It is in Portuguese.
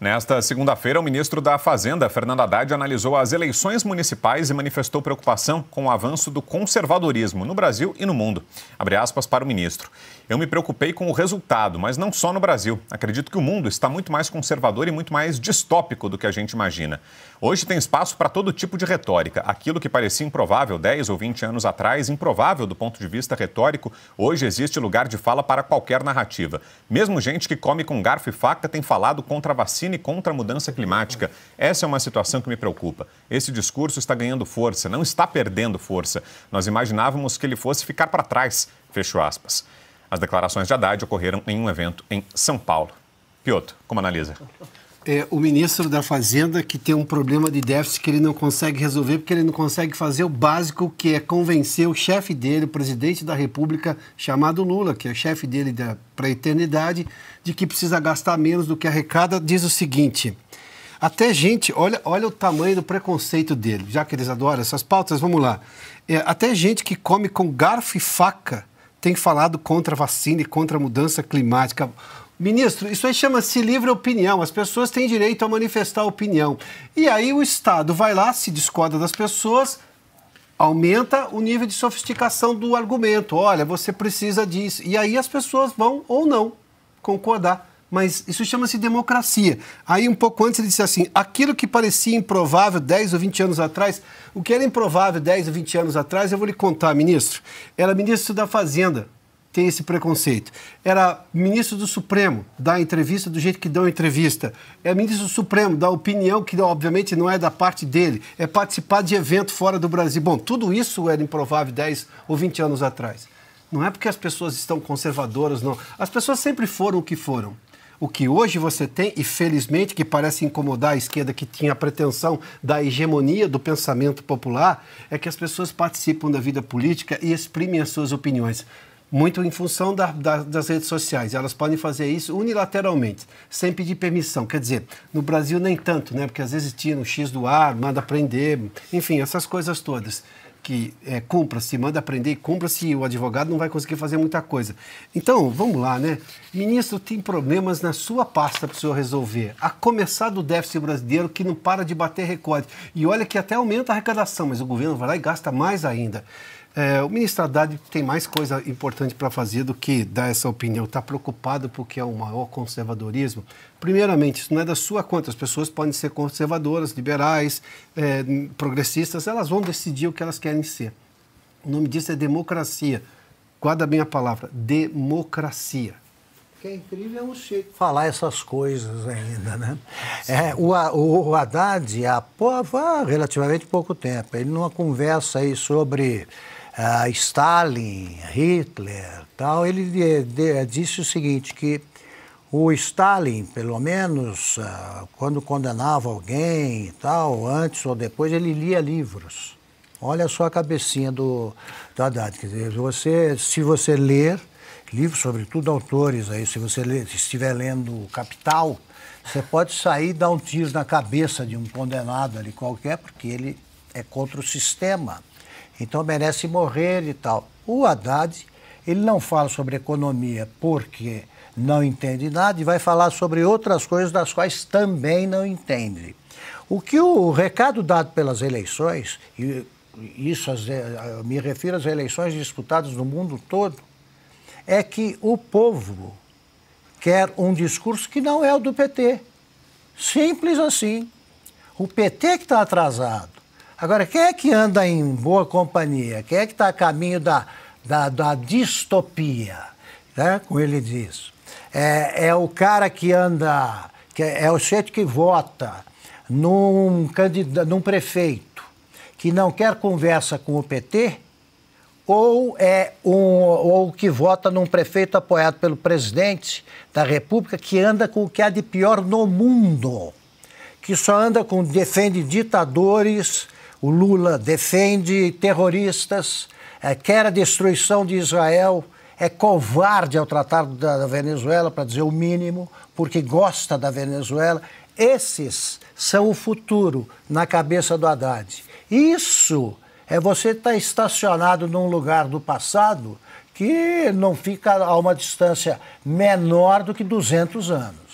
Nesta segunda-feira, o ministro da Fazenda, Fernando Haddad, analisou as eleições municipais e manifestou preocupação com o avanço do conservadorismo no Brasil e no mundo. Abre aspas para o ministro. Eu me preocupei com o resultado, mas não só no Brasil. Acredito que o mundo está muito mais conservador e muito mais distópico do que a gente imagina. Hoje tem espaço para todo tipo de retórica. Aquilo que parecia improvável 10 ou 20 anos atrás, improvável do ponto de vista retórico, hoje existe lugar de fala para qualquer narrativa. Mesmo gente que come com garfo e faca tem falado contra a vacina e contra a mudança climática. Essa é uma situação que me preocupa. Esse discurso está ganhando força, não está perdendo força. Nós imaginávamos que ele fosse ficar para trás. Fecho aspas. As declarações de Haddad ocorreram em um evento em São Paulo. Piotr, como analisa? É, o ministro da Fazenda que tem um problema de déficit que ele não consegue resolver porque ele não consegue fazer o básico que é convencer o chefe dele, o presidente da República, chamado Lula, que é chefe dele para a eternidade, de que precisa gastar menos do que arrecada, diz o seguinte. Até gente, olha, olha o tamanho do preconceito dele, já que eles adoram essas pautas, vamos lá. É, até gente que come com garfo e faca tem falado contra a vacina e contra a mudança climática. Ministro, isso aí chama-se livre opinião. As pessoas têm direito a manifestar opinião. E aí o Estado vai lá, se discorda das pessoas, aumenta o nível de sofisticação do argumento. Olha, você precisa disso. E aí as pessoas vão ou não concordar mas isso chama-se democracia. Aí, um pouco antes, ele disse assim: aquilo que parecia improvável 10 ou 20 anos atrás, o que era improvável 10 ou 20 anos atrás, eu vou lhe contar, ministro. Era ministro da Fazenda, tem esse preconceito. Era ministro do Supremo, dá entrevista do jeito que dão entrevista. É ministro do Supremo, dá opinião que, obviamente, não é da parte dele. É participar de evento fora do Brasil. Bom, tudo isso era improvável 10 ou 20 anos atrás. Não é porque as pessoas estão conservadoras, não. As pessoas sempre foram o que foram o que hoje você tem, e felizmente que parece incomodar a esquerda que tinha a pretensão da hegemonia do pensamento popular, é que as pessoas participam da vida política e exprimem as suas opiniões muito em função da, da, das redes sociais. Elas podem fazer isso unilateralmente, sem pedir permissão. Quer dizer, no Brasil nem tanto, né? Porque às vezes tira o X do ar, manda prender, enfim, essas coisas todas que é, cumpra-se, manda aprender e cumpra-se, o advogado não vai conseguir fazer muita coisa. Então, vamos lá, né? Ministro, tem problemas na sua pasta para o senhor resolver. A começar do déficit brasileiro, que não para de bater recorde. E olha que até aumenta a arrecadação, mas o governo vai lá e gasta mais ainda. É, o ministro Haddad tem mais coisa importante para fazer do que dar essa opinião. Está preocupado porque é o maior conservadorismo. Primeiramente, isso não é da sua conta. As pessoas podem ser conservadoras, liberais, é, progressistas. Elas vão decidir o que elas querem ser. O nome disso é democracia. Guarda bem a palavra, democracia que é incrível é o Chico. Falar essas coisas ainda, né? É, o, o, o Haddad, há, há relativamente pouco tempo, ele numa conversa aí sobre a ah, Stalin, Hitler, tal, ele de, de, disse o seguinte que o Stalin, pelo menos ah, quando condenava alguém e tal, antes ou depois, ele lia livros. Olha só a cabecinha do, do Haddad. Quer dizer, você, se você ler livros, sobretudo autores, aí, se você ler, se estiver lendo Capital, você pode sair e dar um tiro na cabeça de um condenado ali qualquer, porque ele é contra o sistema então merece morrer e tal. O Haddad, ele não fala sobre economia porque não entende nada e vai falar sobre outras coisas das quais também não entende. O que o recado dado pelas eleições, e isso me refiro às eleições disputadas no mundo todo, é que o povo quer um discurso que não é o do PT. Simples assim. O PT que está atrasado Agora, quem é que anda em boa companhia? Quem é que está a caminho da, da, da distopia? Né? Como ele diz. É, é o cara que anda, que é, é o chefe que vota num, candidato, num prefeito que não quer conversa com o PT ou é um ou que vota num prefeito apoiado pelo presidente da República que anda com o que há de pior no mundo, que só anda com defende ditadores, o Lula defende terroristas, é, quer a destruição de Israel, é covarde ao tratar da Venezuela, para dizer o mínimo, porque gosta da Venezuela. Esses são o futuro na cabeça do Haddad. Isso é você estar tá estacionado num lugar do passado que não fica a uma distância menor do que 200 anos.